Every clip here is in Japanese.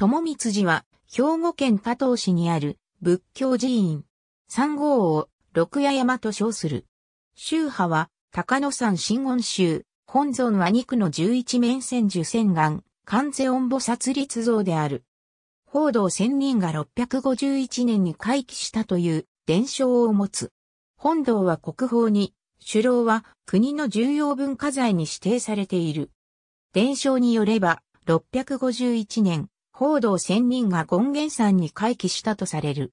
友光寺は、兵庫県加藤市にある仏教寺院。三号を六夜山と称する。宗派は、高野山真言宗、本尊は肉の十一面千樹千岩、観世音菩薩立像である。報道仙人が651年に回帰したという伝承を持つ。本堂は国宝に、首楼は国の重要文化財に指定されている。伝承によれば、651年、報道仙人が権現山に回帰したとされる。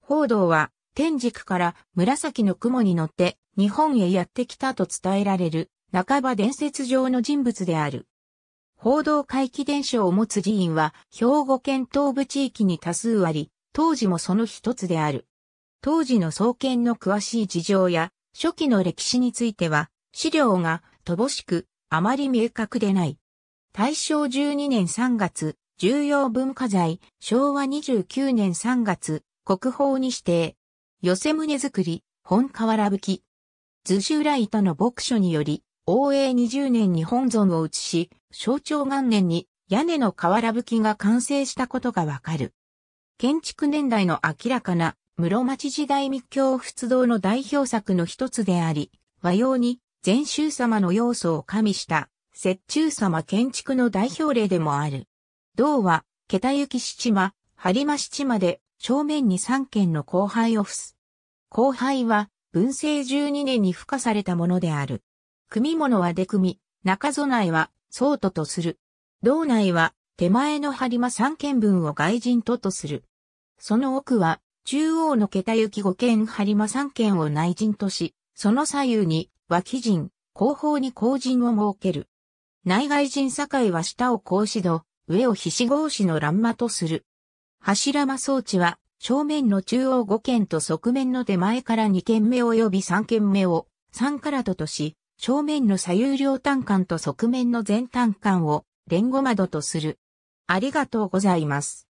報道は、天竺から紫の雲に乗って日本へやってきたと伝えられる、半ば伝説上の人物である。報道回帰伝承を持つ寺院は、兵庫県東部地域に多数あり、当時もその一つである。当時の創建の詳しい事情や、初期の歴史については、資料が乏しく、あまり明確でない。大正12年3月、重要文化財、昭和29年3月、国宝に指定。寄せ胸作り、本河原吹き。図集来との牧書により、応永20年に本尊を移し、象徴元年に屋根の瓦吹きが完成したことがわかる。建築年代の明らかな室町時代密教仏堂の代表作の一つであり、和様に禅宗様の要素を加味した、雪中様建築の代表例でもある。道は、桁行き七間、播間七間で、正面に三軒の後輩を付す。後輩は、文政十二年に付加されたものである。組物は出組、中備内は、総都とする。道内は、手前の播間三軒分を外人ととする。その奥は、中央の桁行き五件播間三軒を内人とし、その左右に、脇人、後方に後人を設ける。内外人境は下を格子戸、上をひし格子の欄間とする。柱間装置は、正面の中央5軒と側面の手前から2軒目及び3軒目を3カラトとし、正面の左右両端間と側面の前端間を連後窓とする。ありがとうございます。